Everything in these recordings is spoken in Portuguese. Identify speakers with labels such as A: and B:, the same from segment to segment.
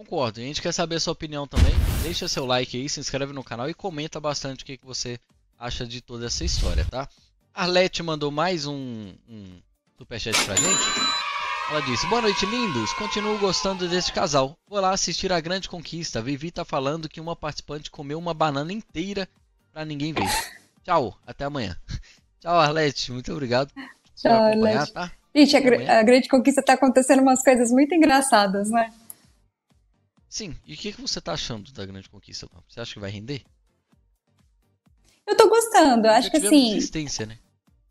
A: Concordo. A gente quer saber a sua opinião também. Deixa seu like aí, se inscreve no canal e comenta bastante o que, você acha de toda essa história, tá? Arlete mandou mais um, um superchat pra gente. Ela disse: Boa noite, lindos. Continuo gostando deste casal. Vou lá assistir a grande conquista. Vivi tá falando que uma participante comeu uma banana inteira pra ninguém ver. Tchau, até amanhã. Tchau, Arlete. Muito obrigado. Tchau, Arlete. Tá? Gente, a, a,
B: grande conquista tá acontecendo umas coisas muito engraçadas, né?
A: Sim, e o que, que você está achando da grande conquista? Você acha que vai render?
B: Eu estou gostando, eu acho que assim.
A: Resistência, né?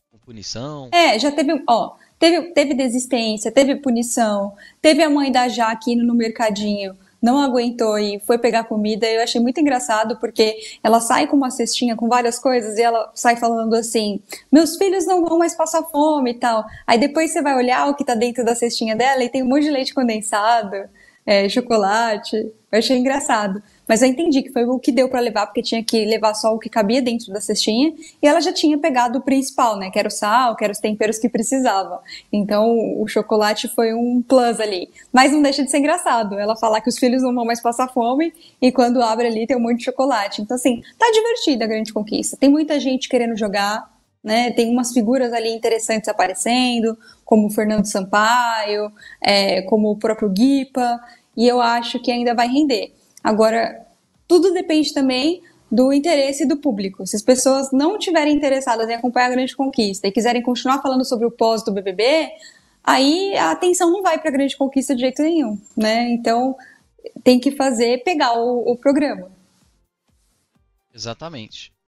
A: Com punição.
B: É, já teve. Ó, teve, teve desistência, teve punição, teve a mãe da Jaque indo no mercadinho não aguentou e foi pegar comida. Eu achei muito engraçado porque ela sai com uma cestinha com várias coisas e ela sai falando assim: meus filhos não vão mais passar fome e tal. Aí depois você vai olhar o que tá dentro da cestinha dela e tem um monte de leite condensado é, chocolate. Eu achei engraçado. Mas eu entendi que foi o que deu para levar, porque tinha que levar só o que cabia dentro da cestinha. E ela já tinha pegado o principal, né? Que era o sal, que era os temperos que precisava. Então o chocolate foi um plus ali. Mas não deixa de ser engraçado. Ela falar que os filhos não vão mais passar fome e quando abre ali tem um monte de chocolate. Então, assim, tá divertida a grande conquista. Tem muita gente querendo jogar. Né, tem umas figuras ali interessantes aparecendo, como o Fernando Sampaio, é, como o próprio Guipa e eu acho que ainda vai render. Agora, tudo depende também do interesse do público. Se as pessoas não tiverem interessadas em acompanhar a grande conquista e quiserem continuar falando sobre o pós do BBB, aí a atenção não vai para a grande conquista de jeito nenhum, né? Então tem que fazer pegar o, o programa.
A: Exatamente.